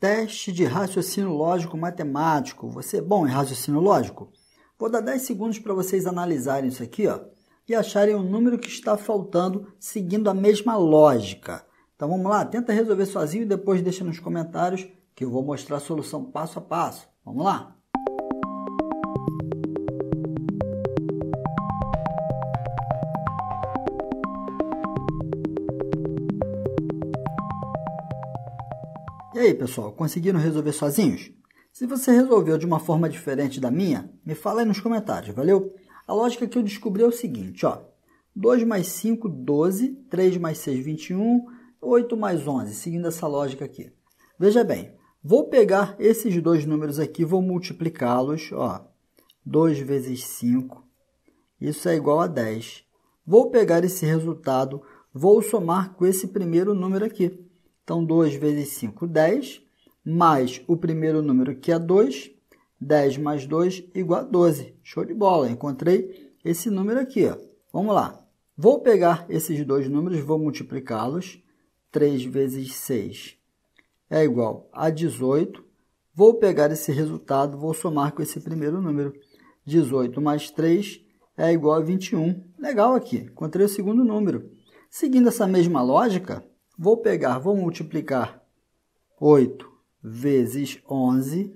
Teste de raciocínio lógico matemático. Você é bom em raciocínio lógico? Vou dar 10 segundos para vocês analisarem isso aqui ó, e acharem o número que está faltando seguindo a mesma lógica. Então vamos lá, tenta resolver sozinho e depois deixa nos comentários que eu vou mostrar a solução passo a passo. Vamos lá? E aí, pessoal, conseguiram resolver sozinhos? Se você resolveu de uma forma diferente da minha, me fala aí nos comentários, valeu? A lógica que eu descobri é o seguinte, ó. 2 mais 5, 12. 3 mais 6, 21. 8 mais 11, seguindo essa lógica aqui. Veja bem, vou pegar esses dois números aqui, vou multiplicá-los, ó. 2 vezes 5, isso é igual a 10. Vou pegar esse resultado, vou somar com esse primeiro número aqui, então, 2 vezes 5, 10, mais o primeiro número, que é 2. 10 mais 2 igual a 12. Show de bola! Encontrei esse número aqui. Ó. Vamos lá. Vou pegar esses dois números, vou multiplicá-los. 3 vezes 6 é igual a 18. Vou pegar esse resultado, vou somar com esse primeiro número. 18 mais 3 é igual a 21. Legal aqui, encontrei o segundo número. Seguindo essa mesma lógica, Vou pegar, vou multiplicar 8 vezes 11.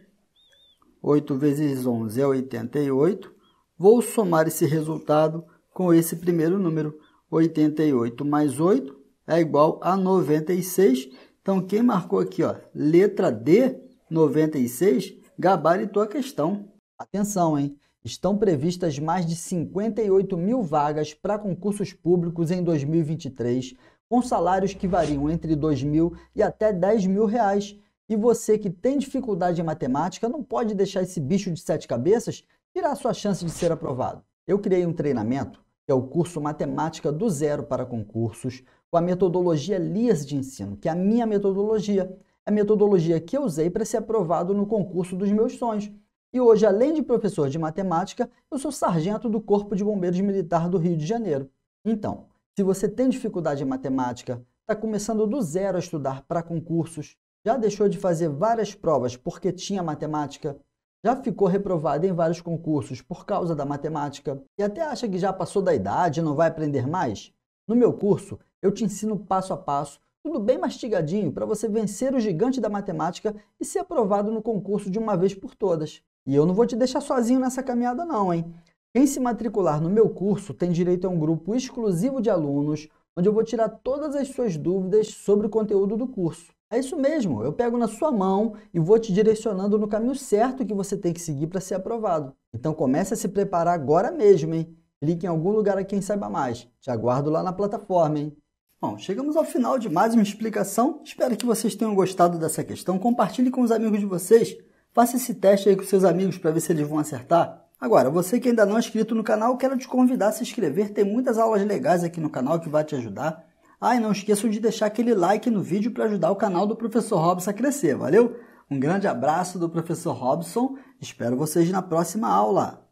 8 vezes 11 é 88. Vou somar esse resultado com esse primeiro número. 88 mais 8 é igual a 96. Então, quem marcou aqui, ó, letra D, 96, gabaritou a questão. Atenção, hein? Estão previstas mais de 58 mil vagas para concursos públicos em 2023 com salários que variam entre 2 mil e até 10 mil reais. E você que tem dificuldade em matemática não pode deixar esse bicho de sete cabeças tirar sua chance de ser aprovado. Eu criei um treinamento, que é o curso Matemática do Zero para Concursos, com a metodologia LIAS de ensino, que é a minha metodologia. É a metodologia que eu usei para ser aprovado no concurso dos meus sonhos. E hoje, além de professor de matemática, eu sou sargento do Corpo de Bombeiros Militar do Rio de Janeiro. Então, se você tem dificuldade em matemática, está começando do zero a estudar para concursos, já deixou de fazer várias provas porque tinha matemática, já ficou reprovado em vários concursos por causa da matemática e até acha que já passou da idade e não vai aprender mais? No meu curso, eu te ensino passo a passo, tudo bem mastigadinho, para você vencer o gigante da matemática e ser aprovado no concurso de uma vez por todas. E eu não vou te deixar sozinho nessa caminhada não, hein? Quem se matricular no meu curso tem direito a um grupo exclusivo de alunos, onde eu vou tirar todas as suas dúvidas sobre o conteúdo do curso. É isso mesmo, eu pego na sua mão e vou te direcionando no caminho certo que você tem que seguir para ser aprovado. Então comece a se preparar agora mesmo, hein? Clique em algum lugar a quem saiba mais. Te aguardo lá na plataforma, hein? Bom, chegamos ao final de mais uma explicação. Espero que vocês tenham gostado dessa questão. Compartilhe com os amigos de vocês. Faça esse teste aí com seus amigos para ver se eles vão acertar. Agora, você que ainda não é inscrito no canal, quero te convidar a se inscrever. Tem muitas aulas legais aqui no canal que vai te ajudar. Ah, e não esqueçam de deixar aquele like no vídeo para ajudar o canal do Professor Robson a crescer, valeu? Um grande abraço do Professor Robson. Espero vocês na próxima aula.